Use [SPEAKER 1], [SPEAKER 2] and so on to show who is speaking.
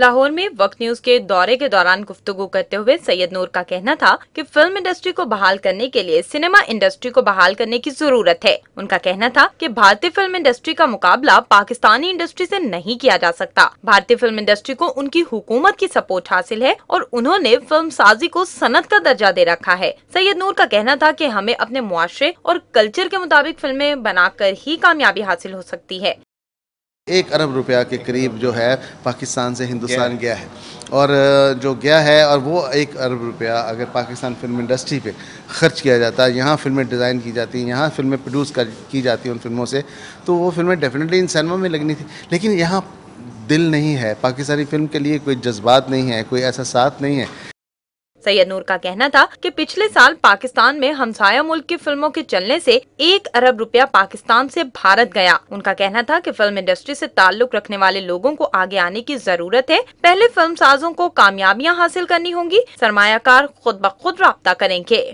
[SPEAKER 1] लाहौर में वक्त न्यूज के दौरे के दौरान गुफ्तगु करते हुए सैयद नूर का कहना था कि फिल्म इंडस्ट्री को बहाल करने के लिए सिनेमा इंडस्ट्री को बहाल करने की जरूरत है उनका कहना था कि भारतीय फिल्म इंडस्ट्री का मुकाबला पाकिस्तानी इंडस्ट्री से नहीं किया जा सकता भारतीय फिल्म इंडस्ट्री को उनकी हुकूमत की सपोर्ट हासिल है और उन्होंने फिल्म साजी को सनत का दर्जा दे रखा है सैयद नूर का कहना था की हमें अपने मुआरे और कल्चर के मुताबिक फिल्में बनाकर ही कामयाबी हासिल हो सकती है
[SPEAKER 2] एक अरब रुपया के करीब जो है पाकिस्तान से हिंदुस्तान गया है और जो गया है और वो एक अरब रुपया अगर पाकिस्तान फिल्म इंडस्ट्री पे खर्च किया जाता है यहाँ फिल्में डिज़ाइन की जाती हैं यहाँ फिल्में प्रोड्यूस कर की जाती हैं उन फिल्मों से तो वो फिल्में डेफिनेटली इन सिनेमा में लगनी थी लेकिन यहाँ दिल नहीं है पाकिस्तानी फिल्म के लिए कोई जज्बात नहीं है कोई ऐसा साथ नहीं है
[SPEAKER 1] सैयद नूर का कहना था कि पिछले साल पाकिस्तान में हमसाया मुल्क की फिल्मों के चलने से एक अरब रुपया पाकिस्तान से भारत गया उनका कहना था कि फिल्म इंडस्ट्री से ताल्लुक रखने वाले लोगों को आगे आने की जरूरत है पहले फिल्म साजों को कामयाबियां हासिल करनी होंगी सरमायाकार खुद ब खुद रहा करेंगे